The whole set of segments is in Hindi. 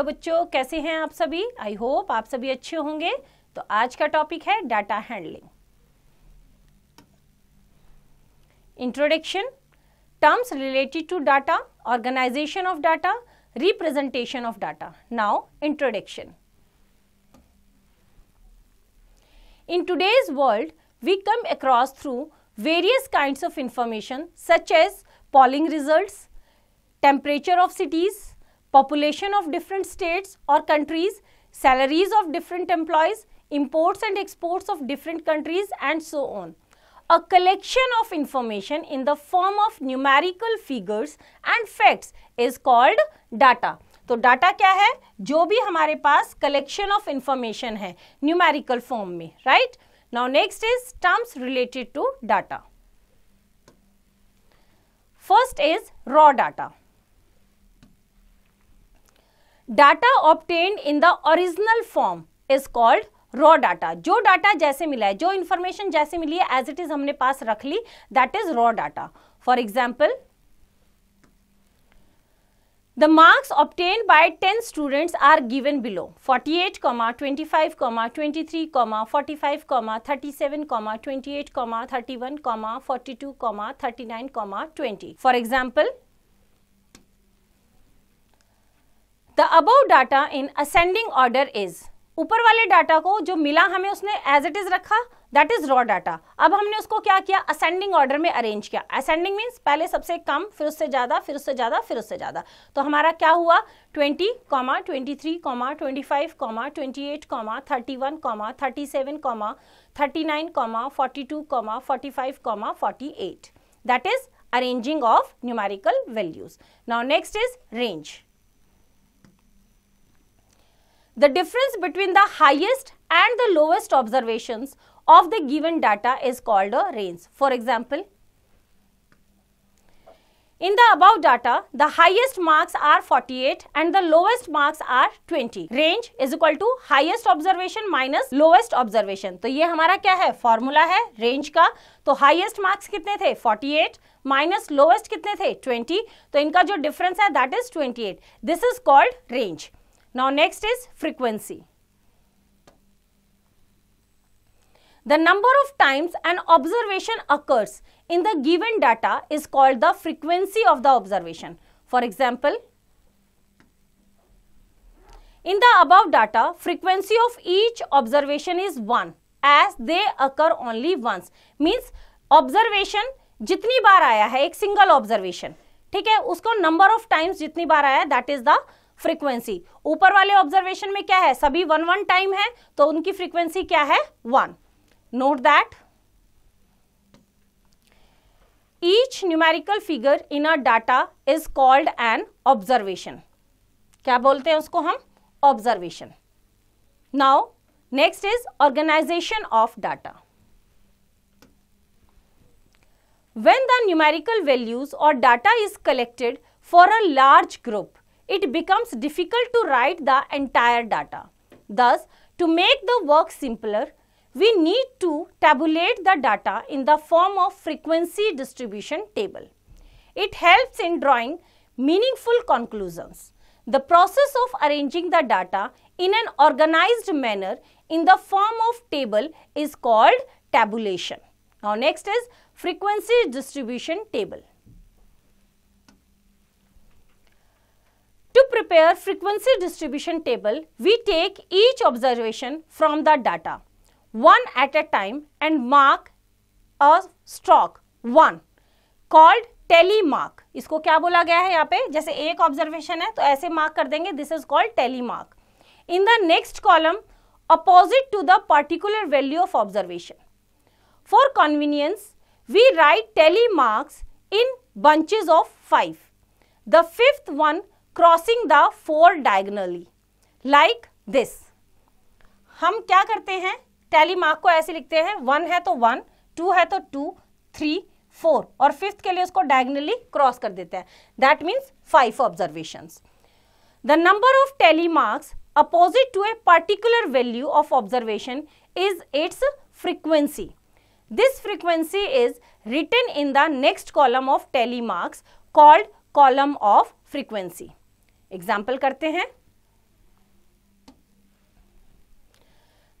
हेलो बच्चों कैसे हैं आप सभी आई होप आप सभी अच्छे होंगे तो आज का टॉपिक है data handling introduction terms related to data organization of data representation of data now introduction in today's world we come across through various kind of information such as polling result temperature of cities population of different states or countries, salaries of different employees, imports and exports of different countries and so on. A collection of information in the form of numerical figures and facts is called data. So, data kya hai? Jo bhi humare पास collection of information hai, numerical form mein, right? Now, next is terms related to data. First is raw data. Data obtained in the original form is called raw data जो डाटा जैसे मिला है जो इंफॉर्मेशन जैसे मिली है एज इट इज हमने पास रख ली that is raw data for example The marks obtained by 10 students are given below 48, 25, 23, 45, 37, 28, 31, 42, 39, 20. For example, the above data in ascending order is ऊपर वाले डाटा को जो मिला हमें उसने एज इट इज रखा दैट इज रॉ डाटा अब हमने उसको क्या किया असेंडिंग ऑर्डर में अरेंज किया असेंडिंग मीन्स पहले सबसे कम फिर उससे ज्यादा फिर उससे ज्यादा फिर उससे ज्यादा तो हमारा क्या हुआ twenty comma twenty three comma twenty five comma twenty eight comma thirty one comma thirty seven comma thirty nine comma forty two comma forty five comma forty eight that is arranging of numerical values now next is range The difference between the highest and the lowest observations of the given data is called a range. For example, in the above data, the highest marks are 48 and the lowest marks are 20. Range is equal to highest observation minus lowest observation. to ye hamara kya hai formula hai range ka to highest marks kitne the 48 minus lowest kitne the 20 to inka jo difference hai that is 28. this is called range Now next is frequency. The number of times an observation occurs in the given data is called the frequency of the observation. For example, in the above data, frequency of each observation is 1 as they occur only once. Means observation jitni बार aaya hai ek single observation. ठीक है उसको of times jitni जितनी बार आया that is the फ्रीक्वेंसी ऊपर वाले ऑब्जर्वेशन में क्या है सभी वन वन टाइम है तो उनकी फ्रीक्वेंसी क्या है one note that each numerical figure in a data is called an observation क्या बोलते हैं उसको हम observation now next is organization of data when the numerical values और data is collected for a large group it becomes difficult to write the entire data. Thus, to make the work simpler, we need to tabulate the data in the form of frequency distribution table. It helps in drawing meaningful conclusions. The process of arranging the data in an organized manner in the form of table is called tabulation. Now next is frequency distribution table. To prepare frequency distribution table, we take each observation from the data, one at a time and mark a stroke, one, called tally mark इसको क्या बोला गया है यहाँ पे जैसे एक ऑब्जर्वेशन है तो ऐसे मार्क कर देंगे this is called tally mark in the next column opposite to the particular value of observation for convenience we write tally marks in bunches of five the fifth one crossing the four diagonally like this हम क्या करते हैं टैली मार्क को ऐसे लिखते हैं वन है तो वन टू है तो टू थ्री फोर और फिफ्थ के लिए उसको डायगनली क्रॉस कर देते हैं that means five observation the number of tally marks opposite to a particular value of observation is its frequency this is is in the next column of tally marks called column of frequency example करते हैं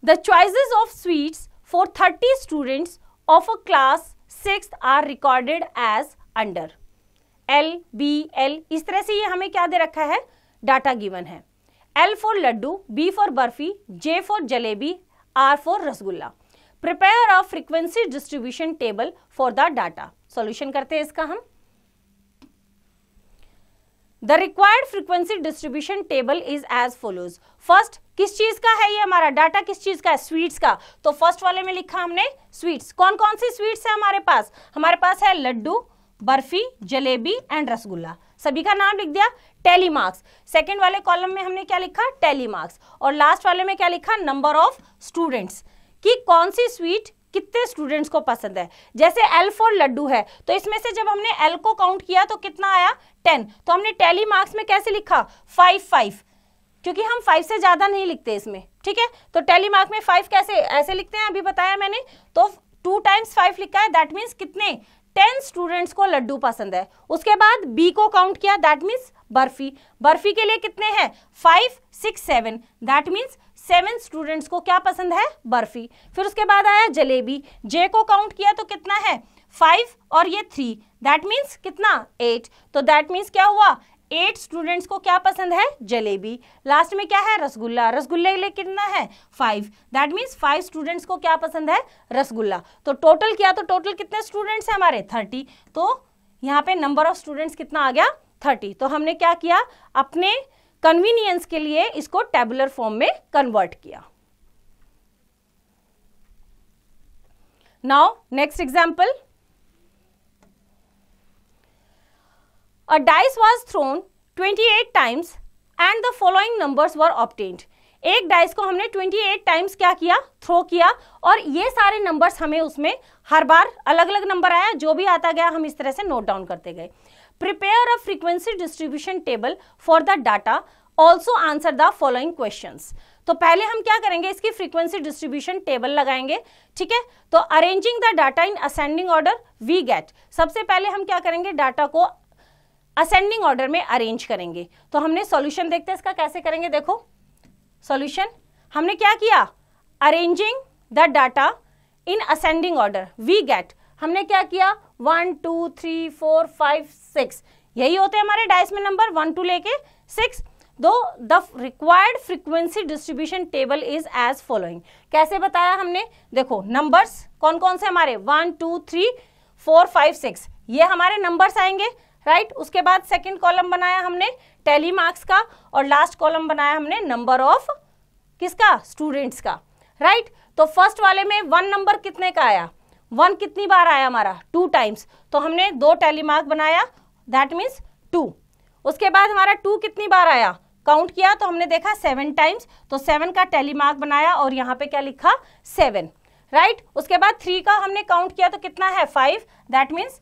the choices of sweets for thirty students of a class six are recorded as under L B L इस तरह से ये हमें क्या दे रखा है डाटा गिवन है L for laddu B for barfi J for jalebi R for rasgulla prepare a frequency distribution table for the data solution करते हैं इसका हम the required frequency distribution table is as follows first किस चीज का है ये हमारा डाटा किस चीज का है स्वीट्स का तो फर्स्ट वाले में लिखा हमने स्वीट्स कौन कौन सी स्वीट्स है हमारे पास हमारे पास है लड्डू बर्फी जलेबी एंड रसगुल्ला सभी का नाम लिख दिया टेली मार्क्स सेकेंड वाले कॉलम में हमने क्या लिखा टेली मार्क्स और लास्ट वाले में क्या लिखा नंबर ऑफ स्टूडेंट्स कि कौन सी स्वीट कितने स्टूडेंट्स को पसंद है जैसे एल फॉर लड्डू है तो इसमें से जब हमने एल को काउंट किया तो कितना आया टेन तो हमने टैली मार्क्स में कैसे लिखा फाइव फाइव क्योंकि हम फाइव से ज़्यादा नहीं लिखते इसमें ठीक है तो टैली मार्क में फाइव कैसे ऐसे लिखते हैं अभी बताया मैंने तो टू टाइम्स फाइव लिखा है दैट मीन्स कितने टेन स्टूडेंट्स को लड्डू पसंद है उसके बाद बी को काउंट किया दैट मीन्स बर्फी बर्फी के लिए कितने हैं five six seven that means seven students को क्या पसंद है बर्फी फिर उसके बाद आया जलेबी जे को काउंट किया तो कितना है फाइव और ये थ्री दैट मीन्स कितना एट तो दैट मीन्स क्या हुआ एट स्टूडेंट्स को क्या पसंद है जलेबी लास्ट में क्या है रसगुल्ला रसगुल्ले के लिए कितना है five that means five students को क्या पसंद है रसगुल्ला तो टोटल किया तो टोटल कितने स्टूडेंट्स हैं हमारे थर्टी तो यहाँ पे नंबर ऑफ स्टूडेंट्स कितना आ गया थर्टी तो हमने क्या किया अपने कन्वीनियंस के लिए इसको टेबुलर फॉर्म में कन्वर्ट किया now next example A dice was thrown 28 times and the following numbers were obtained. एक डाइस को हमने 28 टाइम्स क्या किया थ्रो किया और ये सारे नंबर्स हमें उसमें हर बार अलग अलग नंबर आया जो भी आता गया हम इस तरह से नोट डाउन करते गए prepare a frequency distribution table for the data also answer the following question तो पहले हम क्या करेंगे इसकी फ्रीक्वेंसी डिस्ट्रीब्यूशन टेबल लगाएंगे ठीक है तो arranging the data in ascending order we get सबसे पहले हम क्या करेंगे डाटा को असेंडिंग ऑर्डर में अरेंज करेंगे तो हमने सॉल्यूशन देखते हैं इसका कैसे करेंगे देखो सॉल्यूशन हमने क्या किया arranging the data in ascending order we get हमने क्या किया one two three four five six यही होते हैं हमारे डाइस में नंबर वन टू लेके सिक्स दो the required frequency distribution table is as following कैसे बताया हमने देखो नंबर्स कौन कौन से हमारे one two three four five six ये हमारे नंबर्स आएंगे राइट उसके बाद सेकेंड कॉलम बनाया हमने टेली मार्क्स का और लास्ट कॉलम बनाया हमने नंबर ऑफ किसका स्टूडेंट्स का राइट right? तो फर्स्ट वाले में वन नंबर कितने का आया वन कितनी बार आया हमारा टू टाइम्स तो हमने दो टेली मार्क बनाया दैट मीन्स टू उसके बाद हमारा टू कितनी बार आया काउंट किया तो हमने देखा सेवन टाइम्स तो सेवन का टेली मार्क बनाया और यहाँ पे क्या लिखा सेवन राइट right? उसके बाद थ्री का हमने काउंट किया तो कितना है फाइव दैट मीन्स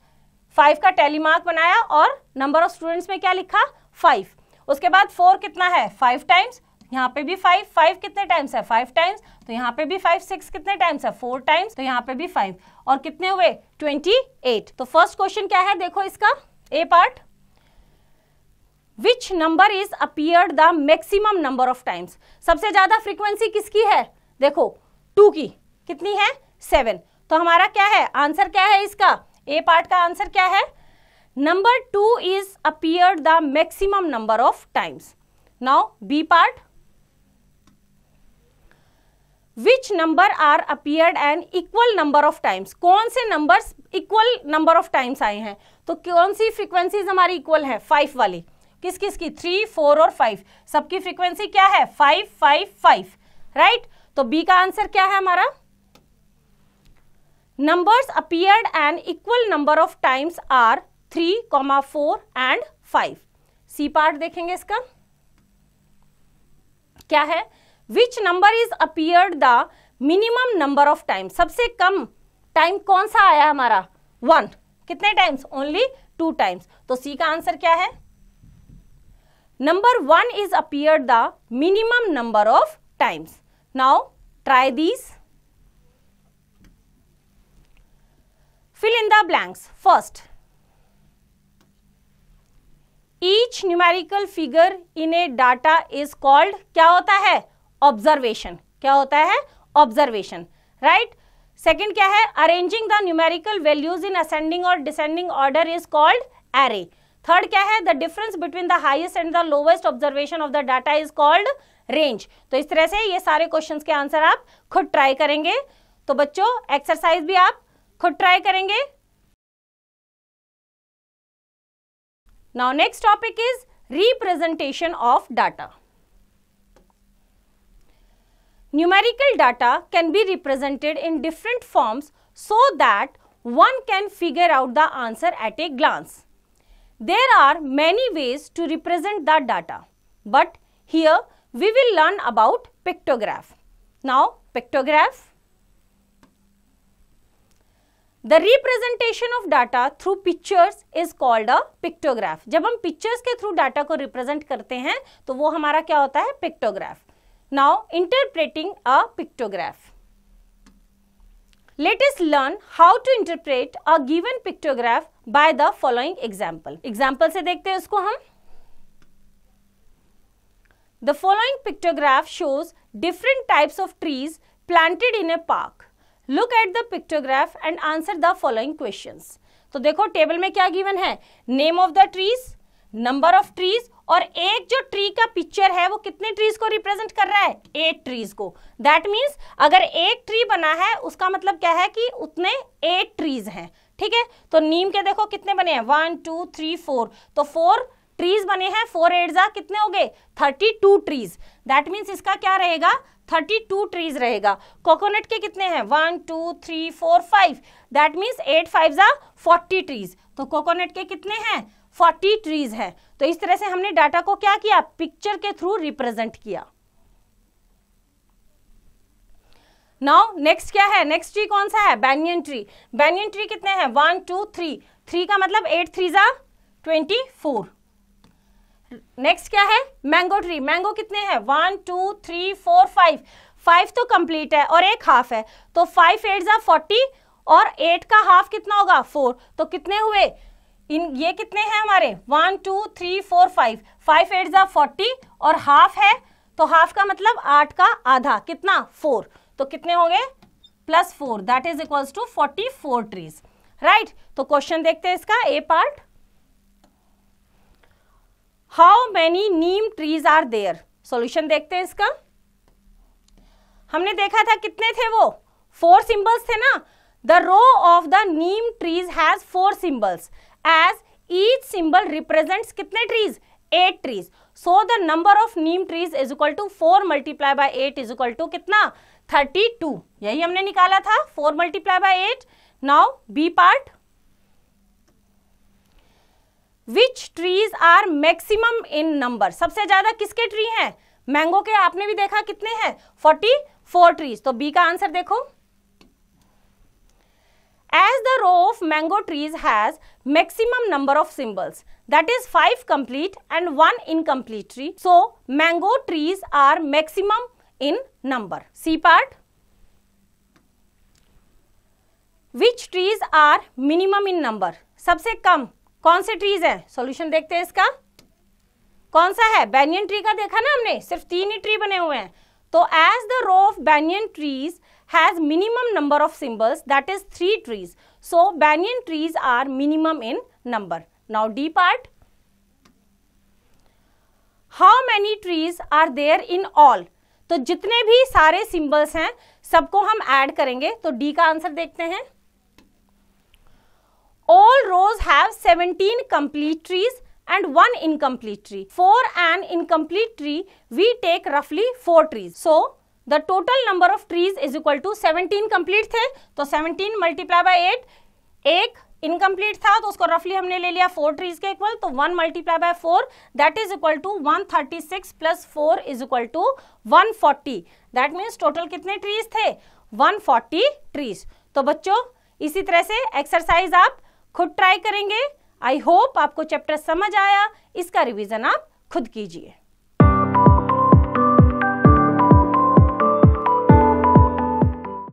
फाइव का टैली मार्क बनाया और नंबर ऑफ स्टूडेंट्स में क्या लिखा फाइव उसके बाद फोर कितना है फाइव टाइम्स यहाँ पे भी फाइव फाइव कितने टाइम्स है फाइव टाइम्स तो यहाँ पे भी फाइव सिक्स कितने टाइम्स है फोर टाइम्स तो यहाँ पे भी फाइव और कितने हुए ट्वेंटी एट तो फर्स्ट क्वेश्चन क्या है देखो इसका A part which number is appeared the maximum number of times सबसे ज्यादा फ्रीक्वेंसी किसकी है देखो टू की कितनी है सेवन तो हमारा क्या है आंसर क्या है इसका ए पार्ट का आंसर क्या है number two is appear the maximum number of times now B part which number are appeared an equal number of times कौन से number equal number of times आए हैं तो कौन सी फ्रीक्वेंसीज हमारी इक्वल है फाइव वाली किस किस की थ्री फोर और फाइव सबकी फ्रीक्वेंसी क्या है फाइव फाइव फाइव राइट तो बी का आंसर क्या है हमारा numbers appeared an equal number of times are three comma four and five C part देखेंगे इसका क्या है which number is appear the minimum number of time सबसे कम टाइम कौन सा आया हमारा वन कितने टाइम्स ओनली टू टाइम्स तो सी का आंसर क्या है number one is appear the minimum number of times now try these Fill in the blanks. First, each numerical figure in a data is called क्या होता है Observation. क्या होता है Observation. Right? Second क्या है Arranging the numerical values in ascending or descending order is called array. Third क्या है the difference between the highest and the lowest observation of the data is called range तो इस तरह से ये सारे क्वेश्चंस के आंसर आप खुद ट्राई करेंगे तो बच्चों एक्सरसाइज भी आप खुद ट्राई करेंगे now next topic is representation of data numerical data can be represented in different forms so that one can figure out the answer at a glance there are many ways to represent the data but here we will learn about pictograph now pictograph the representation of data through pictures is called a pictograph जब हम पिक्चर्स के थ्रू डाटा को रिप्रेजेंट करते हैं तो वो हमारा क्या होता है pictograph now interpreting a pictograph let us learn how to interpret a given pictograph by the following example example से देखते हैं उसको हम the following pictograph shows different types of trees planted in a park look at the pictograph and answer the following question तो देखो टेबल में क्या गिवन है name of the trees number of trees और एक जो ट्री का पिक्चर है वो कितने ट्रीज को रिप्रेजेंट कर रहा है एट ट्रीज को दैट मीन्स अगर एक ट्री बना है उसका मतलब क्या है कि उतने एट ट्रीज हैं ठीक है तो नीम के देखो कितने बने हैं वन टू थ्री फोर तो फोर ट्रीज बने हैं फोर एट जा कितने हो गए thirty two trees that means इसका क्या रहेगा थर्टी टू ट्रीज रहेगा कोकोनट के कितने हैं one two three four five that means eight five ज़ा फोर्टी ट्रीज तो कोकोनट के कितने हैं फोर्टी ट्रीज हैं तो इस तरह से हमने डाटा को क्या किया पिक्चर के थ्रू रिप्रेजेंट किया नाउ नेक्स्ट क्या है नेक्स्ट ट्री कौन सा है बैनियन ट्री बैनियन ट्री कितने हैं वन टू थ्री थ्री का मतलब एट थ्री ज़ा ट्वेंटी फोर नेक्स्ट क्या है मैंगो ट्री मैंगो कितने हैं one two three four five five तो कंप्लीट है और एक हाफ है तो फाइव एट ज़ा फोर्टी और एट का हाफ कितना होगा फोर तो कितने हुए इन ये कितने हैं हमारे one two three four five five eight ज़ा फोर्टी और हाफ है तो हाफ का मतलब आठ का आधा कितना फोर तो कितने होंगे plus four that is equals to forty four trees right तो क्वेश्चन देखते हैं इसका A part how many neem trees are there solution देखते हैं इसका हमने देखा था कितने थे वो फोर सिंबल्स थे ना the row of the neem trees has four symbols as each symbol represents कितने trees eight trees so the number of neem trees is equal to four multiply by eight is equal to कितना थर्टी टू यही हमने निकाला था four multiply by eight now B part which trees are maximum in number सबसे ज्यादा किसके ट्री हैं मैंगो के आपने भी देखा कितने हैं फोर्टी फोर ट्रीज तो बी का आंसर देखो as the row of mango trees has maximum number of symbols that is five complete and one incomplete tree so mango trees are maximum in number C part which trees are minimum in number सबसे कम कौन से ट्रीज हैं सॉल्यूशन देखते हैं इसका कौन सा है बैनियन ट्री का देखा ना हमने सिर्फ तीन ही ट्री बने हुए हैं तो as the row of banyan trees has minimum number of symbols that is three trees so banyan trees are minimum in number now D part how many trees are there in all तो जितने भी सारे सिंबल्स हैं सबको हम ऐड करेंगे तो डी का आंसर देखते हैं All rows have 17 complete trees and one incomplete tree. For an incomplete tree, we take roughly 4 trees. So, the total number of trees is equal to 17 complete थे तो 17 मल्टीप्लाई बाय 8 एक इनकम्प्लीट था तो उसको रफली हमने ले लिया फोर ट्रीज के इक्वल तो one multiply by four that is equal to one thirty six plus four is equal to one forty that means total कितने ट्रीज थे वन फोर्टी ट्रीज तो बच्चों इसी तरह से एक्सरसाइज आप खुद ट्राई करेंगे आई होप आपको चैप्टर समझ आया इसका रिवीजन आप खुद कीजिए